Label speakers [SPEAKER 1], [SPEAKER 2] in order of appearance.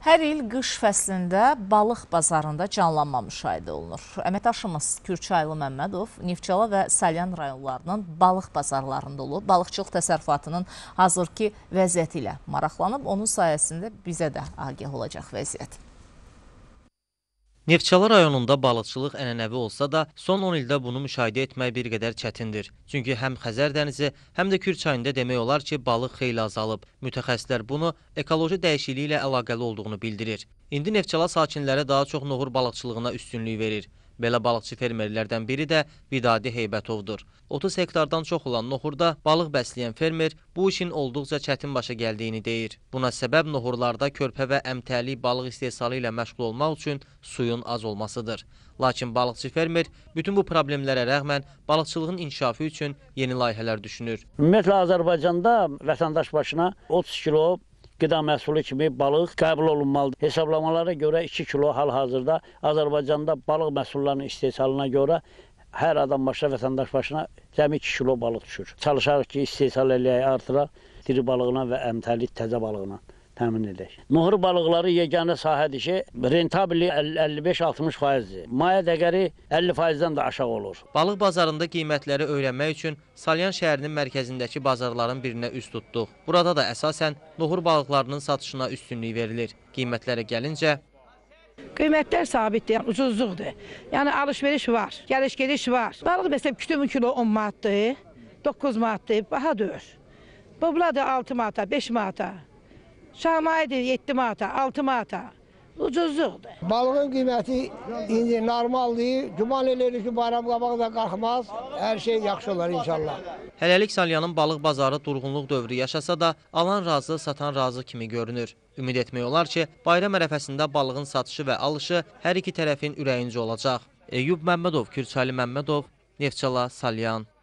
[SPEAKER 1] Hər il qış fəslində balıq bazarında canlanma müşahidə olunur. Əməkdaşımız Kürçaylı Məmmədov Neftçala və Salyan rayonlarının balıq bazarlarında olub. Balıqçılıq təsərrüfatının hazırki vəziyyəti ilə maraqlanıb, onun sayəsində bizə də agah olacaq vəziyyət.
[SPEAKER 2] Neftçala rayonunda balıqçılıq ənənəvi olsa da, son 10 ildə bunu müşahidə etmək bir qədər çətindir. Çünki həm Xəzər dənizi, həm də Kür çayında demək olar ki, balıq xeyli azalıb. Mütəxəssislər bunu ekoloji dəyişikliyi ilə əlaqəli olduğunu bildirir. İndi Neftçala sakinləri daha çox noğur balıqçılığına üstünlük verir. Belə balıqçı fermerlərdən biri də Vidadi Heybətovdur. 30 hektardan çox olan noxurda balıq bəsləyən fermer bu işin olduqca çətin başa gəldiyini deyir. Buna səbəb noxurlarda körpə və əmtəli balıq istehsalı ilə məşğul olmaq üçün suyun az olmasıdır. Lakin balıqçı fermer bütün bu problemlərə rəğmən balıqçılığın inkişafı üçün yeni layihələr düşünür.
[SPEAKER 3] Ümumiyyətlə Azərbaycanda vətəndaş başına 30 kilo qida məhsulu kimi balıq qəbul olunmalıdır. Hesablamalara görə 2 kilo hal-hazırda Azərbaycanda balıq məhsullarının istehsalına görə hər adam başına, vətəndaş başına cəmi 2 kilo balıq düşür. Çalışarıq ki, istehsal eləyək artıraq diri balığına və əmtəli təzə balığına təmin edək. Nohuru balıqları yeganə sahədir ki, rentabili 55-60%-dir. Maya dəyəri 50%-dən də aşağı olur.
[SPEAKER 2] Balıq bazarında qiymətləri öyrənmək üçün Salyan şəhərinin mərkəzindəki bazarların birinə üz tutduq. Burada da əsasən nohur balıqlarının satışına üstünlük verilir. Qiymətlərə gəlincə,
[SPEAKER 1] Qiymətlər sabitdir, yəni ucuzluqdur. Yəni alış-veriş var, gəliş-geliş var. Balıq məsələn kütümü kilo 10 manatdır, 9 manatdır, baha döyür. Bubla da 6 manata, 5 manata. Şahmaydı 7 manata, 6 manata. Ucuzluqdur. Balığın qiyməti indi normaldır. Güman eləyirik ki, bayram qabağı da qalxmaz. Hər şey yaxşı olar
[SPEAKER 3] inşallah.
[SPEAKER 2] Hələlik Salyanın balıq bazarı durğunluq dövrü yaşasa da, alan razı, satan razı kimi görünür. Ümid etmək olar ki, bayram ərəfəsində balığın satışı və alışı hər iki tərəfin ürəyincə olacaq. Eyyub Məmmədov, Kürçəli Məmmədov, Neftçala, Salyan.